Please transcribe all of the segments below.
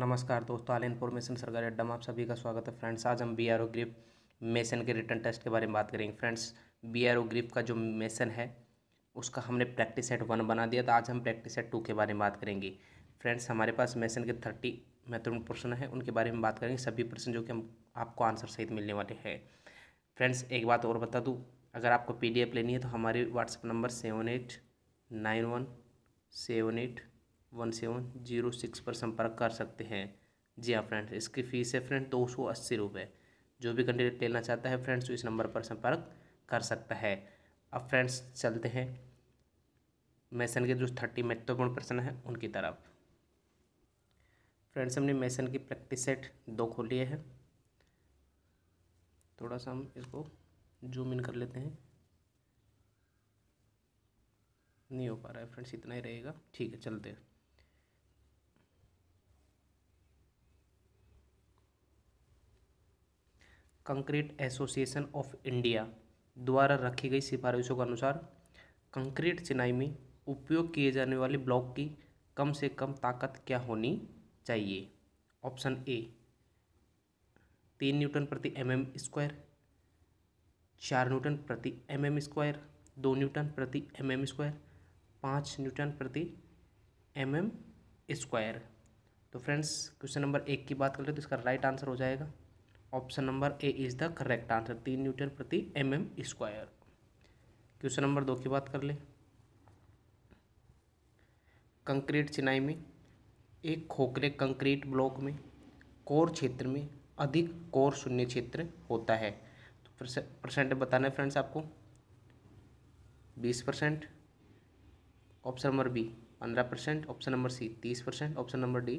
नमस्कार दोस्तों आल इन्फॉर्मेशन सरकारी अड्डा आप सभी का स्वागत है फ्रेंड्स आज हम B R O grip mason के रिटर्न टेस्ट के बारे में बात करेंगे friends B R O grip का जो मेसन है उसका हमने प्रैक्टिस सेट वन बना दिया था आज हम प्रैक्टिस सेट टू के बारे में बात करेंगे फ्रेंड्स हमारे पास मेसन के थर्टी महत्वपूर्ण प्रश्न हैं उनके बारे में बात करेंगे सभी प्रश्न जो कि हम आपको आंसर सहित मिलने वाले हैं फ्रेंड्स एक बात और बता दूँ अगर आपको पी लेनी है तो हमारे WhatsApp number seven eight nine one seven eight one seven zero six पर संपर्क कर सकते हैं जी हाँ फ्रेंड्स इसकी फ़ीस है फ्रेंड दो सौ अस्सी रुपये जो भी कैंडिडेट लेना चाहता है फ्रेंड्स तो इस नंबर पर संपर्क कर सकता है अब फ्रेंड्स चलते हैं मैसन के जो थर्टी महत्वपूर्ण प्रश्न हैं उनकी तरफ फ्रेंड्स हमने मैसन की प्रैक्टिस सेट दो खोल लिए हैं थोड़ा सा हम इसको जूम इन कर लेते हैं नहीं हो पा रहा है फ्रेंड्स इतना ही रहेगा ठीक है चलते हैं कंक्रीट एसोसिएशन ऑफ इंडिया द्वारा रखी गई सिफारिशों के अनुसार कंक्रीट चिनाई में उपयोग किए जाने वाले ब्लॉक की कम से कम ताकत क्या होनी चाहिए ऑप्शन ए तीन न्यूटन प्रति एम एम स्क्वायर चार न्यूटन प्रति एम एम स्क्वायर दो न्यूटन प्रति एम एम स्क्वायर पाँच न्यूटन प्रति एम एम स्क्वायर तो फ्रेंड्स क्वेश्चन नंबर एक की बात कर ले तो इसका राइट आंसर हो जाएगा option number A is the correct answer तीन न्यूटन प्रति M M square question number दो की बात कर लें कंक्रीट चिनाई में एक खोखले कंक्रीट ब्लॉक में कोर क्षेत्र में अधिक कोर शून्य क्षेत्र होता है तो परसेंट बताना है फ्रेंड्स आपको बीस परसेंट ऑप्शन नंबर बी पंद्रह परसेंट ऑप्शन नंबर सी तीस percent option number D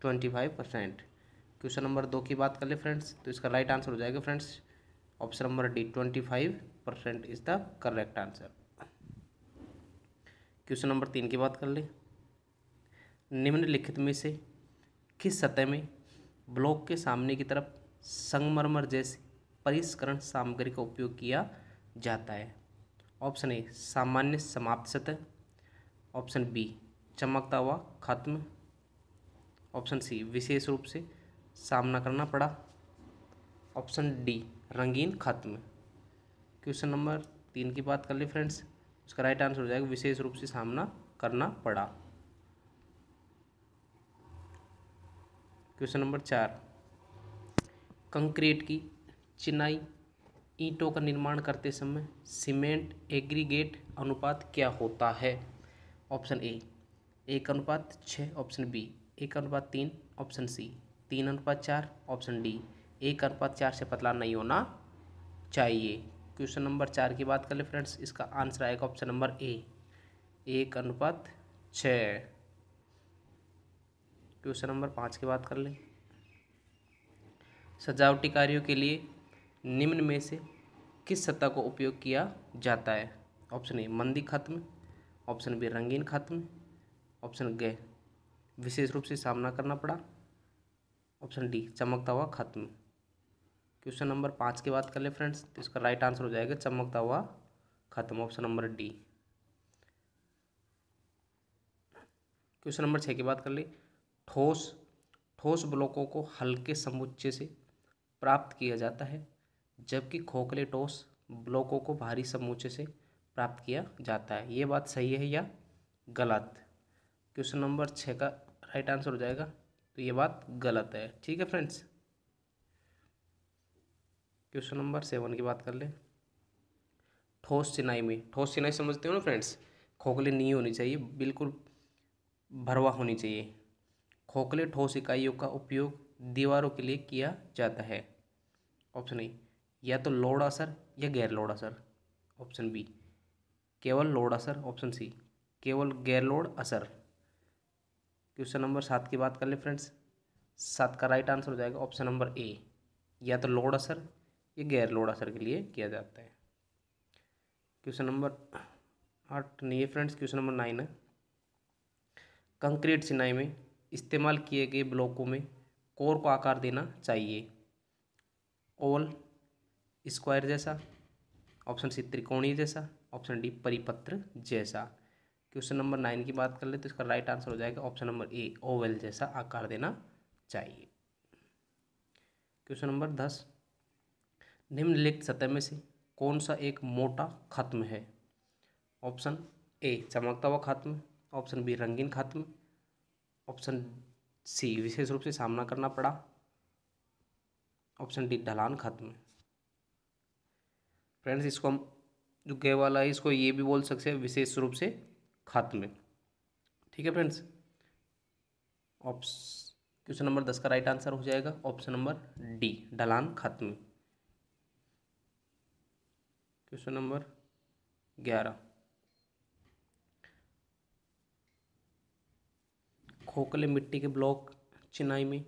twenty five percent question number दो की बात कर ले फ्रेंड्स तो इसका राइट आंसर हो जाएगा friends option number D twenty five percent is the correct answer question number तीन की बात कर ले निम्नलिखित में से किस सतह में ब्लॉक के सामने की तरफ संगमरमर जैसी परिष्करण सामग्री का उपयोग किया जाता है ऑप्शन ए सामान्य समाप्त सतह ऑप्शन बी चमकता हुआ खत्म ऑप्शन सी विशेष रूप से सामना करना पड़ा ऑप्शन डी रंगीन खत्म क्वेश्चन नंबर तीन की बात कर ली फ्रेंड्स उसका राइट आंसर हो जाएगा विशेष रूप से सामना करना पड़ा क्वेश्चन नंबर चार कंक्रीट की चिनाई ईंटों का निर्माण करते समय सीमेंट एग्रीगेट अनुपात क्या होता है ऑप्शन ए एक अनुपात छः ऑप्शन बी एक अनुपात तीन ऑप्शन सी तीन अनुपात चार ऑप्शन डी एक अनुपात चार से पतला नहीं होना चाहिए क्वेश्चन नंबर चार की बात कर ले फ्रेंड्स इसका आंसर आएगा ऑप्शन नंबर ए एक अनुपात छ क्वेश्चन नंबर पाँच की बात कर ले सजावटी कार्यों के लिए निम्न में से किस सत्ता को उपयोग किया जाता है ऑप्शन ए मंदी खत्म ऑप्शन बी रंगीन खत्म ऑप्शन ग विशेष रूप से सामना करना पड़ा ऑप्शन डी चमकता हुआ खत्म क्वेश्चन नंबर पाँच की बात कर ले फ्रेंड्स तो इसका राइट आंसर हो जाएगा चमकता हुआ खत्म option number D question number छः की बात कर ले ठोस ठोस ब्लॉकों को हल्के समुच्चे से प्राप्त किया जाता है जबकि खोखले ठोस ब्लॉकों को भारी समुच्चे से प्राप्त किया जाता है ये बात सही है या गलत क्वेश्चन नंबर छः का राइट आंसर हो जाएगा तो ये बात गलत है ठीक है फ्रेंड्स क्वेश्चन नंबर सेवन की बात कर लें ठोस सिनाई में ठोस सिनाई समझते हो ना फ्रेंड्स खोखले नहीं होनी चाहिए बिल्कुल भरवा होनी चाहिए खोखले ठोस इकाइयों का उपयोग दीवारों के लिए किया जाता है ऑप्शन ए या तो लोड असर या गैर लोड असर ऑप्शन बी केवल लोड असर ऑप्शन सी केवल गैर लोड असर क्वेश्चन नंबर सात की बात कर ले फ्रेंड्स सात का राइट आंसर हो जाएगा ऑप्शन नंबर ए या तो लोड असर या गैर लोड असर के लिए किया जाता है क्वेश्चन नंबर आठ नहीं है फ्रेंड्स क्वेश्चन नंबर नाइन है कंक्रीट सिनाई में इस्तेमाल किए गए ब्लॉकों में कोर को आकार देना चाहिए ओवल स्क्वायर जैसा ऑप्शन सी त्रिकोणीय जैसा ऑप्शन डी परिपत्र जैसा क्वेश्चन नंबर नाइन की बात कर ले तो इसका राइट आंसर हो जाएगा ऑप्शन नंबर ए ओवेल जैसा आकार देना चाहिए क्वेश्चन नंबर दस निम्नलिखित सतह में से कौन सा एक मोटा खत्म है ऑप्शन ए चमकता हुआ खत्म ऑप्शन बी रंगीन खत्म ऑप्शन सी विशेष रूप से सामना करना पड़ा ऑप्शन डी ढलान खत्म फ्रेंड्स इसको हम जो गए वाला है इसको ये भी बोल सकते हैं विशेष रूप से खत में ठीक है फ्रेंड्स ऑप्शन क्वेश्चन नंबर दस का राइट आंसर हो जाएगा ऑप्शन नंबर डी ढलान खत में क्वेश्चन नंबर ग्यारह खोखले मिट्टी के ब्लॉक चिनाई में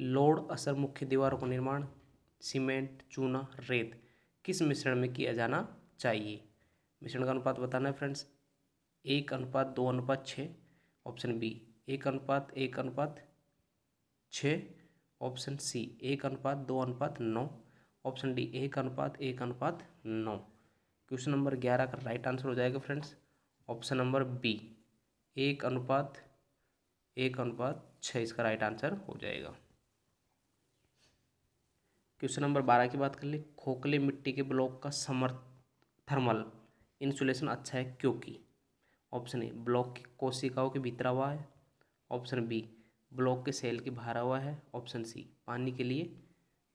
लोड असर मुख्य दीवारों का निर्माण सीमेंट चूना रेत किस मिश्रण में किया जाना चाहिए मिश्रण का अनुपात बताना है फ्रेंड्स एक अनुपात दो अनुपात छः ऑप्शन बी एक अनुपात एक अनुपात छः ऑप्शन सी एक अनुपात दो अनुपात नौ ऑप्शन डी एक अनुपात एक अनुपात नौ क्वेश्चन नंबर ग्यारह का राइट आंसर हो जाएगा फ्रेंड्स ऑप्शन नंबर बी एक अनुपात एक अनुपात छः इसका राइट आंसर हो जाएगा क्वेश्चन नंबर बारह की बात कर ले खोखले मिट्टी के ब्लॉक का समर्थ थर्मल इंसुलेशन अच्छा है क्योंकि ऑप्शन ए ब्लॉक की कोशिकाओं के भीतर हुआ है ऑप्शन बी ब्लॉक के सेल के बाहर हुआ है ऑप्शन सी पानी के लिए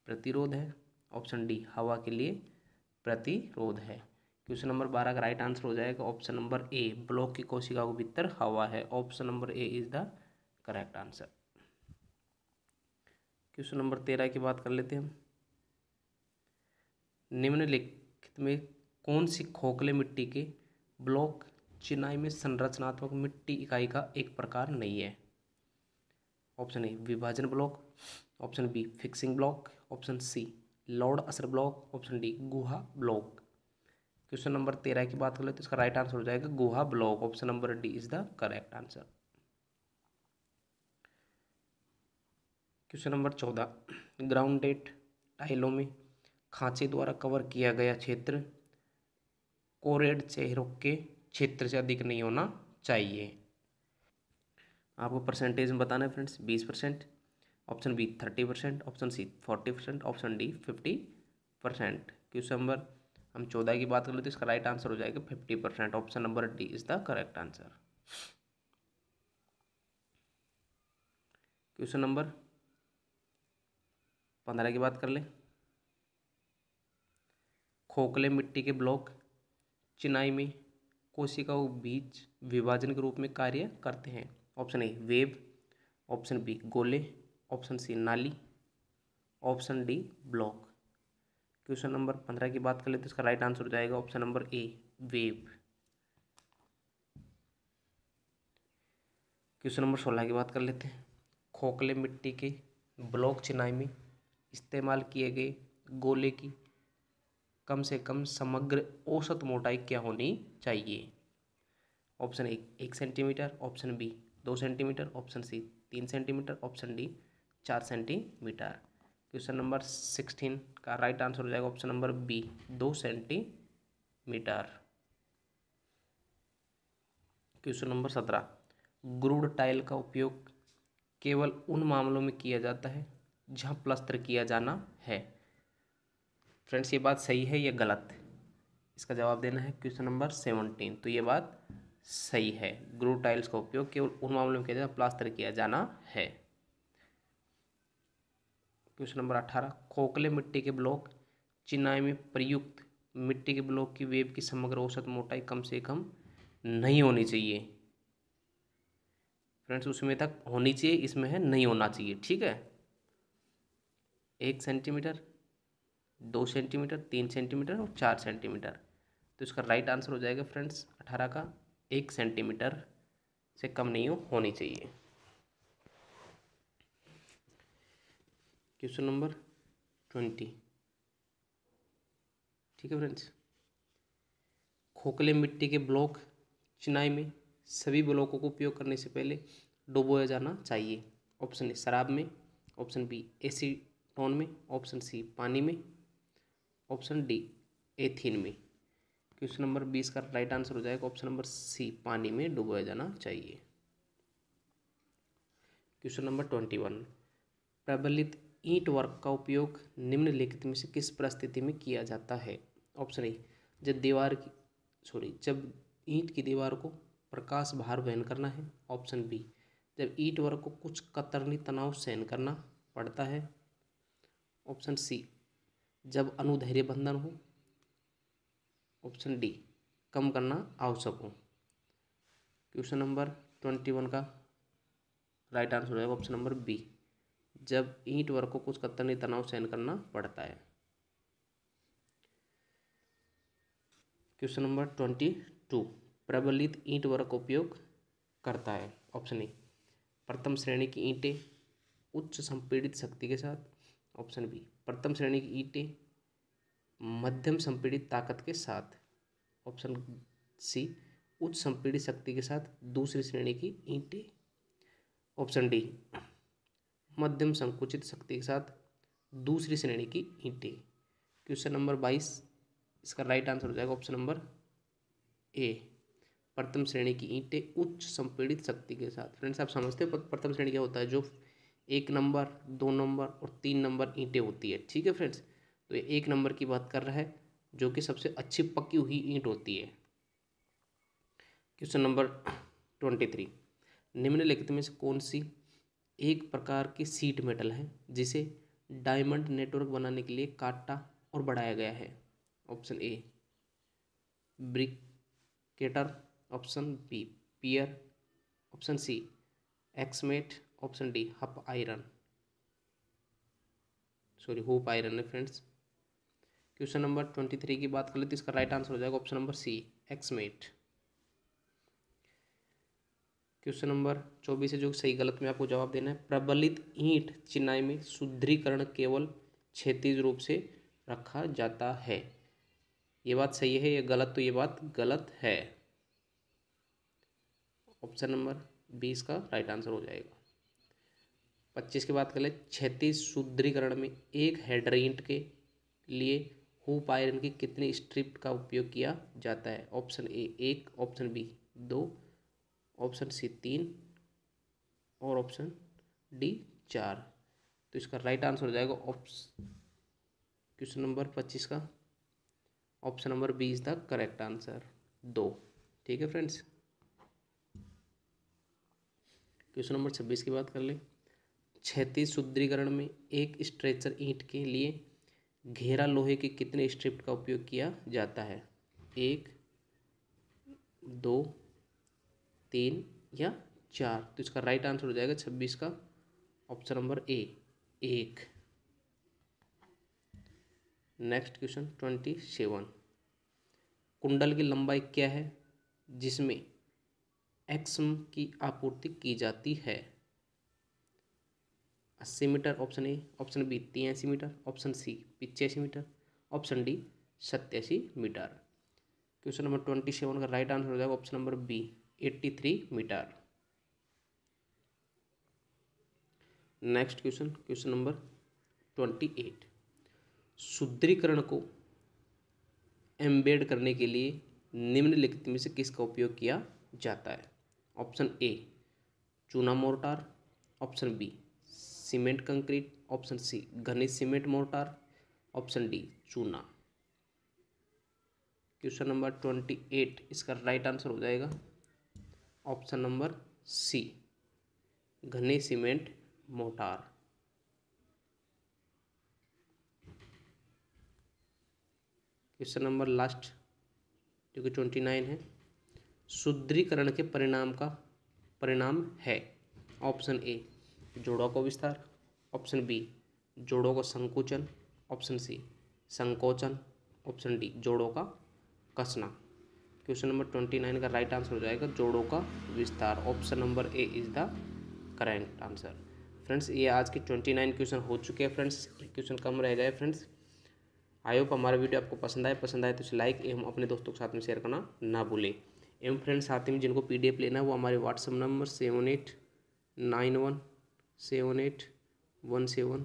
प्रतिरोध है ऑप्शन डी हवा के लिए प्रतिरोध है क्वेश्चन नंबर बारह का राइट आंसर हो जाएगा ऑप्शन नंबर ए ब्लॉक की कोशिकाओं के भीतर हवा है option number A is the correct answer question number तेरह की बात कर लेते हैं हम निम्नलिखित में कौन सी खोखले मिट्टी के ब्लॉक चिनाई में संरचनात्मक मिट्टी इकाई का एक प्रकार नहीं है ऑप्शन ए विभाजन block option B fixing block option C load असर ब्लॉक ऑप्शन डी गुहा ब्लॉक क्वेश्चन नंबर तेरह की बात कर ले तो इसका राइट आंसर हो जाएगा गुहा block option number D is the correct answer question number चौदह ग्राउंडेड टाइलों में खांचे द्वारा कवर किया गया क्षेत्र कोरेड चेहरों के क्षेत्र से अधिक नहीं होना चाहिए आपको परसेंटेज में बताना है फ्रेंड्स बीस percent option B thirty percent option C forty percent option D fifty percent question number हम चौदह की बात कर लेते तो इसका राइट आंसर हो जाएगा fifty percent option number D is the correct answer question number पंद्रह की बात कर लें खोखले मिट्टी के ब्लॉक चिनाई में कोशिकाओं बीच विभाजन के रूप में कार्य करते हैं option A web option B गोले ऑप्शन सी नाली option D block question number पंद्रह की बात कर लेते तो इसका राइट आंसर हो जाएगा option number A web question number सोलह की बात कर लेते हैं खोखले मिट्टी के ब्लॉक चिनाई में इस्तेमाल किए गए गोले की कम से कम समग्र औसत मोटाई क्या होनी चाहिए ऑप्शन ए एक सेंटीमीटर ऑप्शन बी दो सेंटीमीटर ऑप्शन सी तीन सेंटीमीटर ऑप्शन डी चार सेंटीमीटर क्वेश्चन नंबर सिक्सटीन का राइट आंसर हो जाएगा ऑप्शन नंबर बी दो सेंटीमीटर क्वेश्चन नंबर सत्रह ग्रूड टाइल का उपयोग केवल उन मामलों में किया जाता है जहाँ प्लस्तर किया जाना है फ्रेंड्स ये बात सही है या गलत इसका जवाब देना है क्वेश्चन नंबर सेवनटीन तो ये बात सही है ग्रू टाइल्स का उपयोग केवल उन मामलों में किया प्लास्टर किया जाना है क्वेश्चन नंबर अठारह खोखले मिट्टी के ब्लॉक चिनाई में प्रयुक्त मिट्टी के ब्लॉक की वेब की समग्र औसत मोटाई कम से कम नहीं होनी चाहिए फ्रेंड्स उसमें तक होनी चाहिए इसमें है नहीं होना चाहिए ठीक है एक सेंटीमीटर दो सेंटीमीटर तीन सेंटीमीटर और चार सेंटीमीटर तो इसका राइट आंसर हो जाएगा फ्रेंड्स अठारह का एक सेंटीमीटर से कम नहीं हो होनी चाहिए क्वेश्चन नंबर ट्वेंटी ठीक है फ्रेंड्स खोखले मिट्टी के ब्लॉक चिनाई में सभी ब्लॉकों को उपयोग करने से पहले डुबोया जाना चाहिए ऑप्शन ए शराब में ऑप्शन बी एसीटोन में ऑप्शन सी पानी में ऑप्शन डी एथिन में क्वेश्चन नंबर बीस का राइट आंसर हो जाएगा ऑप्शन नंबर सी पानी में डुबोया जाना चाहिए क्वेश्चन नंबर ट्वेंटी वन प्रबलित ईंट वर्क का उपयोग निम्नलिखित में से किस परिस्थिति में किया जाता है ऑप्शन ए जब दीवार की सॉरी जब ईंट की दीवार को प्रकाश भार वहन करना है ऑप्शन बी जब ईंट वर्क को कुछ कतरनी तनाव सहन करना पड़ता है ऑप्शन सी जब अनुधैर्य बंधन हो ऑप्शन डी कम करना आवश्यक हो क्वेश्चन नंबर ट्वेंटी वन का राइट आंसर होगा ऑप्शन नंबर बी जब ईंट वर्ग को कुछ कतरनी तनाव सहन करना पड़ता है क्वेश्चन नंबर ट्वेंटी टू प्रबलित ईंट वर्ग का उपयोग करता है ऑप्शन ए प्रथम श्रेणी की ईंटें उच्च संपीड़ित शक्ति के साथ ऑप्शन बी प्रथम श्रेणी की ईंटें मध्यम संपीड़ित ताकत के साथ ऑप्शन सी उच्च संपीड़ित शक्ति के साथ दूसरी श्रेणी की ईंटें ऑप्शन डी मध्यम संकुचित शक्ति के साथ दूसरी श्रेणी की ईंटें क्वेश्चन नंबर बाईस इसका राइट आंसर हो जाएगा ऑप्शन नंबर ए प्रथम श्रेणी की ईंटें उच्च संपीड़ित शक्ति के साथ फ्रेंड्स आप समझते हैं प्रथम श्रेणी क्या होता है जो एक नंबर दो नंबर और तीन नंबर ईंटें होती है ठीक है फ्रेंड्स तो ये एक नंबर की बात कर रहा है जो कि सबसे अच्छी पकी हुई ईंट होती है क्वेश्चन नंबर ट्वेंटी थ्री निम्नलिखित में से कौन सी एक प्रकार की सीट मेटल है जिसे डायमंड नेटवर्क बनाने के लिए काटा और बढ़ाया गया है ऑप्शन ए ब्रिकेटर option B pier option C exmet option D hoop iron sorry hoop iron है friends question number twenty three की बात कर लेते इसका राइट आंसर हो जाएगा option number C exmet question number चौबीस है जो सही गलत में आपको जवाब देना है प्रबलित ईंट चिनाई में शुद्धिकरण केवल क्षेत्रीय रूप से रखा जाता है ये बात सही है या गलत तो ये बात गलत है ऑप्शन नंबर बीस का राइट आंसर हो जाएगा पच्चीस की बात कर ले छत्तीस शुद्धिकरण में एक हेडरेंट के लिए हुप आयरन की कितनी स्ट्रिप का उपयोग किया जाता है ऑप्शन ए एक ऑप्शन बी दो ऑप्शन सी तीन और ऑप्शन डी चार तो इसका राइट आंसर हो जाएगा ऑप्शन क्वेश्चन नंबर पच्चीस का option number B is the correct answer दो ठीक है फ्रेंड्स क्वेश्चन नंबर छब्बीस की बात कर लें क्षेत्रीय सुदृढ़ीकरण में एक स्ट्रेचर ईंट के लिए घेरा लोहे के कितने स्ट्रिप का उपयोग किया जाता है एक दो तीन या चार तो इसका राइट आंसर हो जाएगा छब्बीस का ऑप्शन नंबर ए एक नेक्स्ट क्वेश्चन ट्वेंटी सेवन कुंडल की लंबाई क्या है जिसमें एक्सम की आपूर्ति की जाती है अस्सी metre option A option B तियासी मीटर ऑप्शन सी पिचासी मीटर ऑप्शन डी सत्यासी metre question number twenty seven का राइट आंसर हो जाएगा option number B eighty three metre next question question number twenty eight शुद्धिकरण को एम्बेड करने के लिए निम्नलिखित में से किसका उपयोग किया जाता है ऑप्शन ए चूना mortar option B cement concrete option C घने सीमेंट मोर्टार ऑप्शन डी चूना क्वेश्चन नंबर ट्वेंटी एट इसका राइट आंसर हो जाएगा ऑप्शन नंबर सी घने cement mortar question number last जो कि ट्वेंटी नाइन है शुद्धिकरण के परिणाम का परिणाम है ऑप्शन ए जोड़ों को विस्तार ऑप्शन बी जोड़ों का संकुचन ऑप्शन सी संकोचन ऑप्शन डी जोड़ों का कसना क्वेश्चन नंबर ट्वेंटी नाइन का राइट आंसर हो जाएगा जोड़ों का विस्तार option number A is the current answer friends ये आज के ट्वेंटी नाइन क्वेश्चन हो चुके हैं फ्रेंड्स क्वेश्चन कम रह गए फ्रेंड्स आई होप हमारा वीडियो आपको पसंद आए पसंद आए तो इसे लाइक एवं अपने दोस्तों के साथ में शेयर करना ना भूलें एवं फ्रेंड्स साथ में जिनको पी लेना है वो हमारे WhatsApp number seven eight nine one seven eight one seven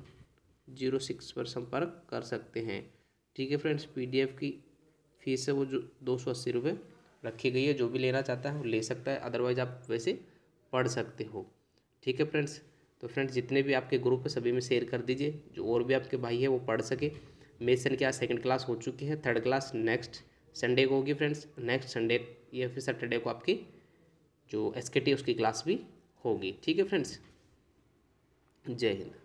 zero six पर संपर्क कर सकते हैं ठीक है फ्रेंड्स पीडीएफ की फीस है वो जो दो सौ अस्सी रुपये रखी गई है जो भी लेना चाहता है वो ले सकता है अदरवाइज आप वैसे पढ़ सकते हो ठीक है फ्रेंड्स तो फ्रेंड्स जितने भी आपके ग्रुप है सभी में शेयर कर दीजिए जो और भी आपके भाई है वो पढ़ सके मेसन के आज सेकेंड क्लास हो चुकी है थर्ड क्लास नेक्स्ट संडे को होगी फ्रेंड्स नेक्स्ट संडे या फिर सैटरडे को आपकी जो एस उसकी क्लास भी होगी ठीक है फ्रेंड्स जय हिंद